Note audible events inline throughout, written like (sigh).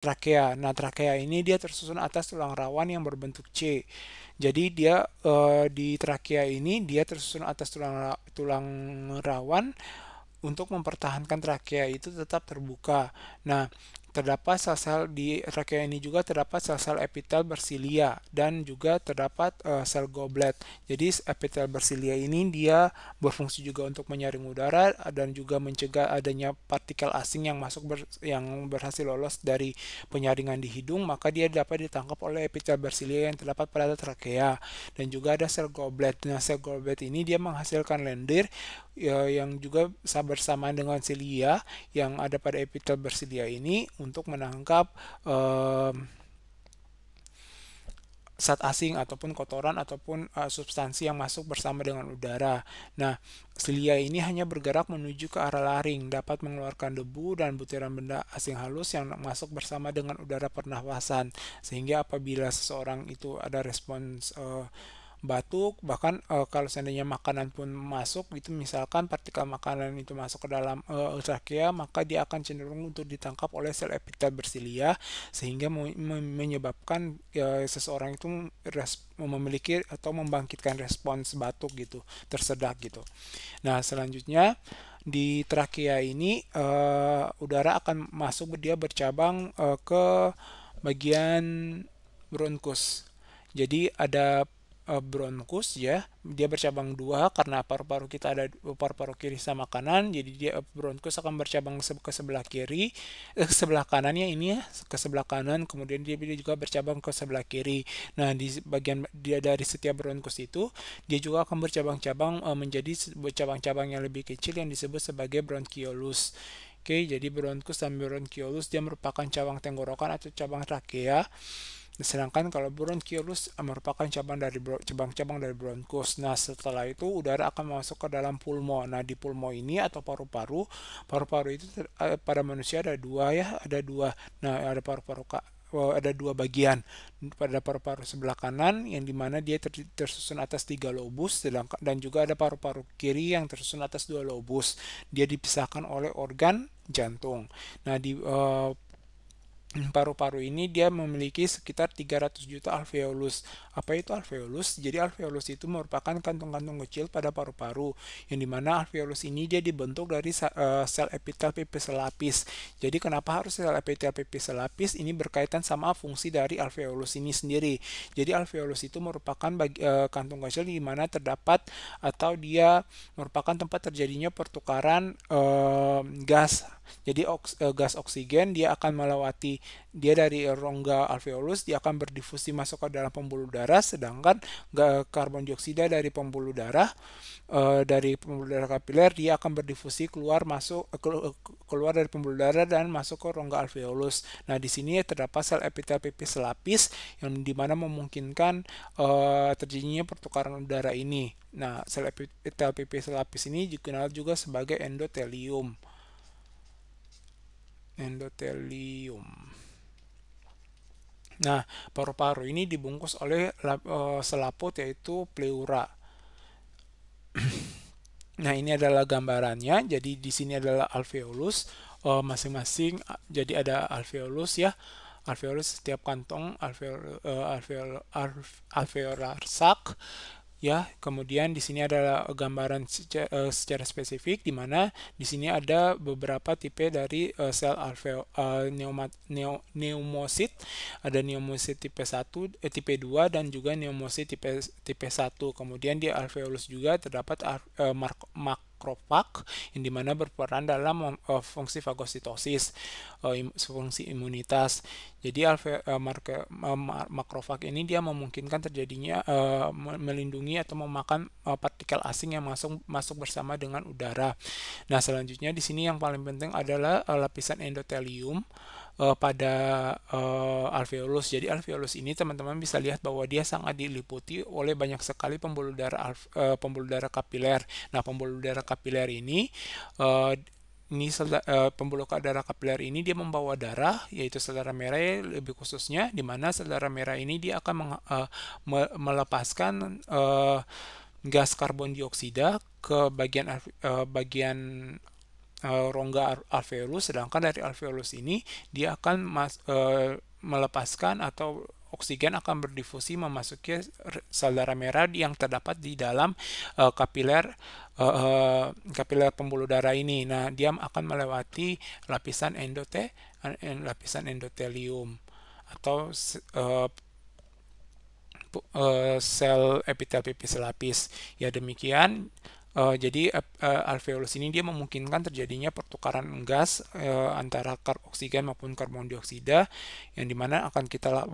trakea. Nah, trakea ini dia tersusun atas tulang rawan yang berbentuk C. Jadi dia uh, di trakea ini dia tersusun atas tulang tulang rawan untuk mempertahankan trakea itu tetap terbuka. Nah, Terdapat sel-sel di trakea ini juga terdapat sel-sel epitel bersilia dan juga terdapat uh, sel goblet. Jadi epitel bersilia ini dia berfungsi juga untuk menyaring udara dan juga mencegah adanya partikel asing yang masuk ber, yang berhasil lolos dari penyaringan di hidung, maka dia dapat ditangkap oleh epitel bersilia yang terdapat pada trakea. Dan juga ada sel goblet. Nah, sel goblet ini dia menghasilkan lendir ya, yang juga bersamaan dengan silia yang ada pada epitel bersilia ini untuk menangkap eh, zat asing ataupun kotoran ataupun uh, substansi yang masuk bersama dengan udara. Nah, silia ini hanya bergerak menuju ke arah laring, dapat mengeluarkan debu dan butiran benda asing halus yang masuk bersama dengan udara pernafasan. Sehingga apabila seseorang itu ada respons uh, batuk bahkan e, kalau seandainya makanan pun masuk gitu misalkan partikel makanan itu masuk ke dalam e, eh, trachea maka dia akan cenderung untuk ditangkap oleh sel epitel bersilia sehingga menyebabkan e, seseorang itu memiliki atau membangkitkan respons batuk gitu tersedak gitu nah selanjutnya di trakea ini uh, udara akan masuk dia bercabang uh, ke bagian bronkus. Jadi ada Eh, bronkus ya dia bercabang dua karena paru-paru kita ada paru-paru kiri sama kanan jadi dia eh, bronkus akan bercabang ke sebelah kiri eh, ke sebelah kanannya ini ya ke sebelah kanan kemudian dia juga bercabang ke sebelah kiri nah di bagian dia dari setiap bronkus itu dia juga akan bercabang-cabang menjadi cabang-cabang yang lebih kecil yang disebut sebagai bronchiolus. oke jadi bronkus dan bronchiolus dia merupakan cabang tenggorokan atau cabang trakea Sedangkan kalau bronchiolus eh, merupakan cabang dari cabang-cabang dari bronkus. Nah, setelah itu udara akan masuk ke dalam pulmo. Nah, di pulmo ini atau paru-paru, paru-paru itu eh, pada manusia ada dua ya, ada dua. Nah, ada paru-paru eh, ada dua bagian pada paru-paru sebelah kanan yang dimana dia ter, tersusun atas tiga lobus dan juga ada paru-paru kiri yang tersusun atas dua lobus dia dipisahkan oleh organ jantung nah di uh, paru-paru ini dia memiliki sekitar 300 juta alveolus. Apa itu alveolus? Jadi alveolus itu merupakan kantung-kantung kecil pada paru-paru yang dimana alveolus ini dia dibentuk dari eh, sel epitel pipis selapis. Jadi kenapa harus sel epitel pipis selapis? Ini berkaitan sama fungsi dari alveolus ini sendiri. Jadi alveolus itu merupakan bagi, e, kantung kecil di mana terdapat atau dia merupakan tempat terjadinya pertukaran e, gas. Jadi oks, e, gas oksigen dia akan melewati dia dari rongga alveolus dia akan berdifusi masuk ke dalam pembuluh darah sedangkan karbon dioksida dari pembuluh darah uh, dari pembuluh darah kapiler dia akan berdifusi keluar masuk eh, eh, keluar dari pembuluh darah dan masuk ke rongga alveolus. Nah, di sini terdapat sel epitel pipis lapis yang dimana memungkinkan uh, terjadinya pertukaran udara ini. Nah, sel epitel pipis lapis ini dikenal juga sebagai endotelium endotelium nah paru-paru ini dibungkus oleh eh, selaput yaitu pleura (clears throat) nah ini adalah gambarannya jadi di sini adalah alveolus eh, masing-masing jadi ada alveolus ya alveolus setiap kantong alveol, eh, alveol, alveolar sac ya kemudian di sini adalah gambaran secara, uh, eh, secara spesifik di mana di sini ada beberapa tipe dari uh, sel alveol uh, neomat, neo, neumosit ada neumosit tipe 1 eh, tipe 2 dan juga neumosit tipe tipe 1 kemudian di alveolus juga terdapat uh, mark, mark makrofag yang dimana berperan dalam eh, fungsi fagositosis eh, fungsi imunitas jadi alfa, uh, eh, makrofag ini dia memungkinkan terjadinya melindungi atau memakan partikel asing yang masuk masuk bersama dengan udara nah selanjutnya di sini yang paling penting adalah lapisan endotelium uh, pada uh, alveolus. Jadi alveolus ini teman-teman bisa lihat bahwa dia sangat diliputi oleh banyak sekali pembuluh darah uh, pembuluh darah kapiler. Nah, pembuluh darah kapiler ini uh, ini uh, pembuluh darah kapiler ini dia membawa darah yaitu sel darah merah lebih khususnya di mana sel darah merah ini dia akan meng, uh, me melepaskan uh, gas karbon dioksida ke bagian uh, bagian Eh, rongga alveolus sedangkan dari alveolus ini dia akan mas, e, melepaskan atau oksigen akan berdifusi memasuki sel darah merah yang terdapat di dalam e, kapiler e, kapiler pembuluh darah ini. Nah, dia akan melewati lapisan endote lapisan endotelium atau e, sel epitel pipis lapis. Ya demikian Uh, jadi uh, alveolus ini dia memungkinkan terjadinya pertukaran gas uh, antara karboksigen maupun karbon dioksida yang dimana akan kita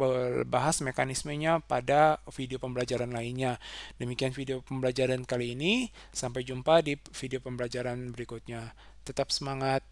bahas mekanismenya pada video pembelajaran lainnya. Demikian video pembelajaran kali ini. Sampai jumpa di video pembelajaran berikutnya. Tetap semangat.